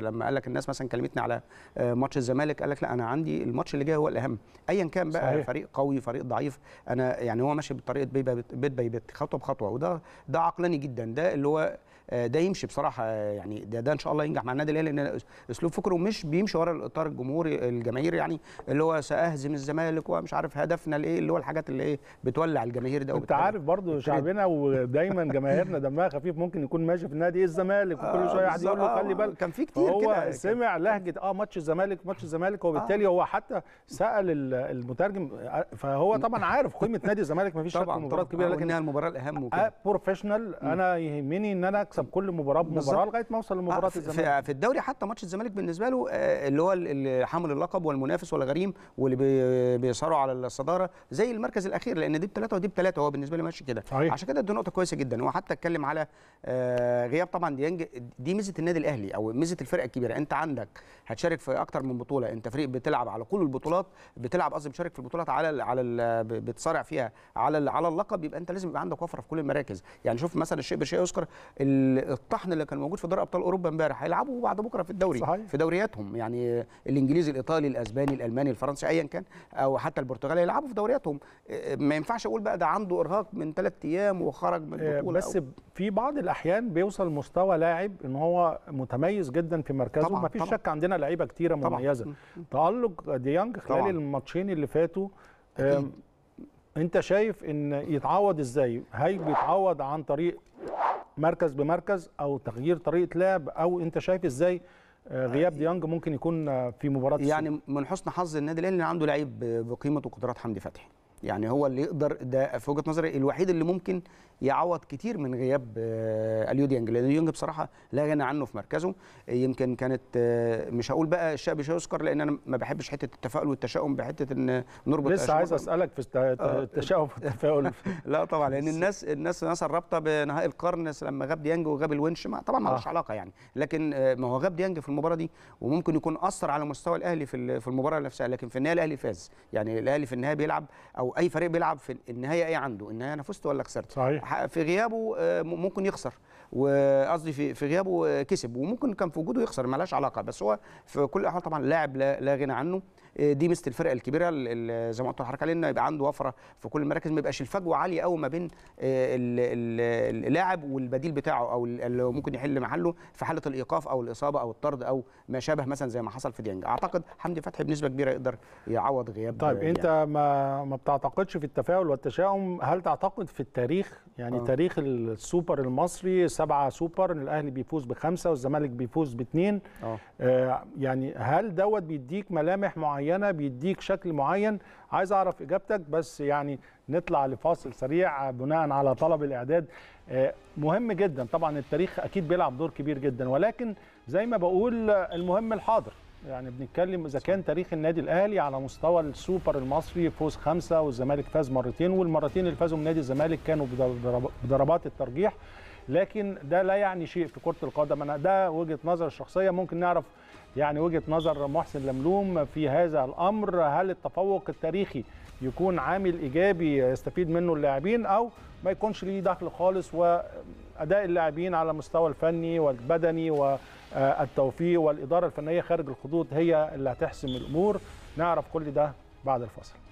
لما قال لك الناس مثلا كلمتني على آه، ماتش الزمالك قال لك لا انا عندي الماتش اللي جاي هو الاهم ايا كان بقى صحيح. فريق قوي فريق ضعيف انا يعني هو ماشي بطريقه بيت بي بي خطوه بخطوه وده ده عقلاني جدا ده اللي هو آه، ده يمشي بصراحه آه، يعني ده, ده ان شاء الله ينجح مع النادي الاهلي لان اسلوب فكره مش بيمشي ورا الاطار الجمهوري الجماهيري يعني اللي هو ساهزم الزمالك ومش عارف هدفنا الايه اللي هو الحاجات اللي ايه بتولع الجماهير ده انت عارف برضو شعبنا ودايما جماهيرنا دمها خفيف ممكن يكون ماشي في النادي ايه الزمالك وكل شويه قاعد يقول له خلي بالك كان في كتير هو يعني سمع لهجه اه ماتش الزمالك ماتش الزمالك وبالتالي آه. هو حتى سال المترجم آه، فهو طبعا عارف قيمه نادي الزمالك مفيش شك مباراه كبيره آه، لكن المباراه الاهم وكده بروفيشنال آه، انا يهمني ان انا اكسب كل مباراه بمباراه لغايه ما اوصل لمباراه آه الزمالك في الدوري حتى ماتش الزمالك بالنسبه له اللي هو اللي حامل اللقب والمنافس والغريم واللي بيصاروا على الصداره زي المركز الاخير لان دي بثلاثه ودي بثلاثه هو بالنسبه لي ماشي كده صحيح. عشان كده دي نقطه كويسه جدا هو حتى اتكلم على غياب طبعا ديانج دي ميزه النادي الاهلي او ميزه الفرق الفرق الكبيره انت عندك هتشارك في اكتر من بطوله انت فريق بتلعب على كل البطولات بتلعب قصدي بتشارك في البطولات على على بتصارع فيها على على اللقب يبقى انت لازم يبقى عندك وفره في كل المراكز يعني شوف مثلا الشيء بشيء يذكر الطحن اللي كان موجود في دوري ابطال اوروبا امبارح هيلعبوا بعد بكره في الدوري صحيح. في دورياتهم يعني الانجليزي الايطالي الاسباني الالماني الفرنسي ايا كان او حتى البرتغالي هيلعبوا في دورياتهم اه، ما ينفعش اقول بقى ده عنده ارهاق من ثلاث ايام وخرج من اه، البطوله بس أو. في بعض الاحيان بيوصل مستوى لاعب ان هو متميز جدا جدا في مركزه طبعا ما فيش شك عندنا لعيبه كتيره مميزه تالق ديانج خلال الماتشين اللي فاتوا انت شايف ان يتعوض ازاي هل بيتعوض عن طريق مركز بمركز او تغيير طريقه لعب او انت شايف ازاي آه، غياب آه، ديانج ممكن يكون آه، في مباراه يعني من حسن حظ النادي الاهلي ان عنده لعيب بقيمه وقدرات حمدي فتحي يعني هو اللي يقدر ده في وجهه نظري الوحيد اللي ممكن يعوض كتير من غياب آه، اليو ديانج لان ديانج بصراحه لا غنى عنه في مركزه يمكن كانت آه، مش هقول بقى الشيء مش هيذكر لان انا ما بحبش حته التفاؤل والتشاؤم بحته ان نربط لسه عايز اسالك في آه. التشاؤم والتفاؤل لا طبعا لان الناس الناس ناس الرابطه بنهائي القرن لما غاب ديانج وغاب الونش ما طبعا ما آه. علاقه يعني لكن ما هو غاب ديانج في المباراه دي وممكن يكون اثر على مستوى الاهلي في المباراه نفسها لكن في النهايه الاهلي فاز يعني الاهلي في النهايه بيلعب او اي فريق بيلعب في النهايه ايه عنده النهايه انا فزت ولا خسرت صحيح في غيابه آه، ممكن يخسر وقصدي في في غيابه آه، كسب وممكن كان في وجوده يخسر مالهاش علاقه بس هو في كل الاحوال طبعا لاعب لا, لا غنى عنه آه، دي ميزه الفرق الكبيره زي ما قلت لحضرتك لان يبقى عنده وفره في كل المراكز ما يبقاش الفجوه عاليه قوي ما بين اللاعب والبديل بتاعه او اللي ممكن يحل محله في حاله الايقاف او الاصابه او الطرد او ما شابه مثلا زي ما حصل في ديانج اعتقد حمدي فتحي بنسبه كبيره يقدر يعوض غياب طيب يعني. انت ما ما بتعطي تعتقدش في التفاؤل والتشاؤم هل تعتقد في التاريخ يعني آه. تاريخ السوبر المصري سبعة سوبر الأهلي بيفوز بخمسة والزمالك بيفوز باثنين آه. آه يعني هل دوت بيديك ملامح معينة بيديك شكل معين عايز أعرف إجابتك بس يعني نطلع لفاصل سريع بناء على طلب الإعداد آه مهم جدا طبعا التاريخ أكيد بيلعب دور كبير جدا ولكن زي ما بقول المهم الحاضر يعني بنتكلم اذا كان تاريخ النادي الاهلي على مستوى السوبر المصري فوز خمسه والزمالك فاز مرتين والمرتين اللي فازوا نادي الزمالك كانوا بضربات الترجيح لكن ده لا يعني شيء في كره القدم انا ده وجهه نظر الشخصيه ممكن نعرف يعني وجهه نظر محسن لملوم في هذا الامر هل التفوق التاريخي يكون عامل ايجابي يستفيد منه اللاعبين او ما يكونش ليه دخل خالص و اداء اللاعبين على المستوى الفني والبدني والتوفيق والاداره الفنيه خارج الخطوط هي اللي هتحسم الامور نعرف كل ده بعد الفصل